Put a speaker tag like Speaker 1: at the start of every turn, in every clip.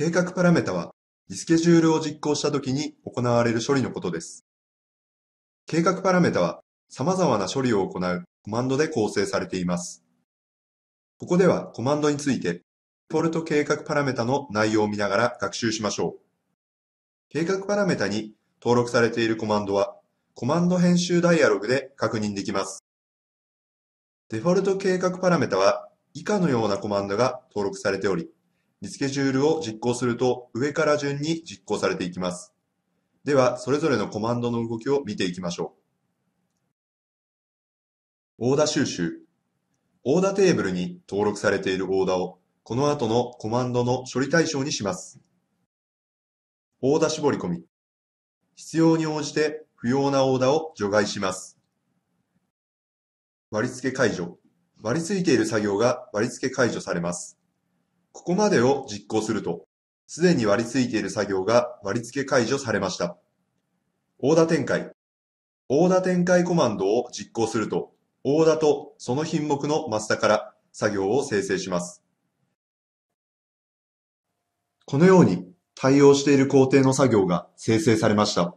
Speaker 1: 計画パラメタは、リスケジュールを実行した時に行われる処理のことです。計画パラメタは、様々な処理を行うコマンドで構成されています。ここではコマンドについて、デフォルト計画パラメタの内容を見ながら学習しましょう。計画パラメタに登録されているコマンドは、コマンド編集ダイアログで確認できます。デフォルト計画パラメタは以下のようなコマンドが登録されており、リスケジュールを実行すると上から順に実行されていきます。では、それぞれのコマンドの動きを見ていきましょう。オーダ収集。オーダテーブルに登録されているオーダを、この後のコマンドの処理対象にします。オーダ絞り込み。必要に応じて不要なオーダを除外します。割付解除。割り付いている作業が割付解除されます。ここまでを実行すると、すでに割り付いている作業が割り付け解除されました。オーダ展開。オーダ展開コマンドを実行すると、オーダとその品目のマスタから作業を生成します。このように対応している工程の作業が生成されました。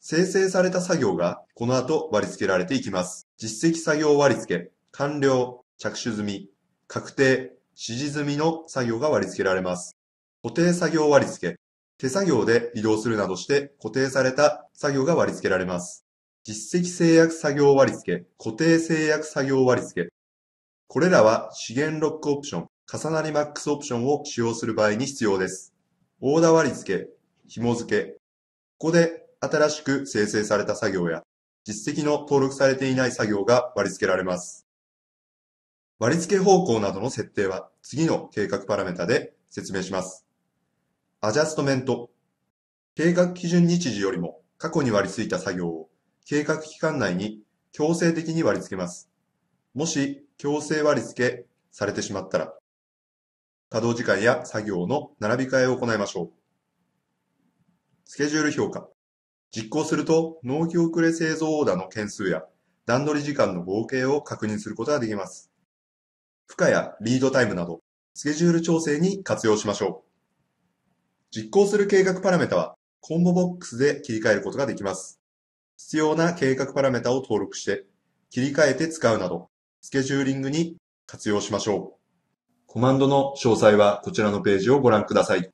Speaker 1: 生成された作業がこの後割り付けられていきます。実績作業割り付、け、完了、着手済み、確定、指示済みの作業が割り付けられます。固定作業割付。手作業で移動するなどして固定された作業が割り付けられます。実績制約作業割付、固定制約作業割付。これらは資源ロックオプション、重なりマックスオプションを使用する場合に必要です。オーダー割付、紐付け。ここで新しく生成された作業や、実績の登録されていない作業が割り付けられます。割り付け方向などの設定は次の計画パラメータで説明します。アジャストメント。計画基準日時よりも過去に割り付いた作業を計画期間内に強制的に割り付けます。もし強制割り付けされてしまったら、稼働時間や作業の並び替えを行いましょう。スケジュール評価。実行すると納期遅れ製造オーダーの件数や段取り時間の合計を確認することができます。負荷やリードタイムなど、スケジュール調整に活用しましょう。実行する計画パラメータは、コンボボックスで切り替えることができます。必要な計画パラメータを登録して、切り替えて使うなど、スケジューリングに活用しましょう。コマンドの詳細はこちらのページをご覧ください。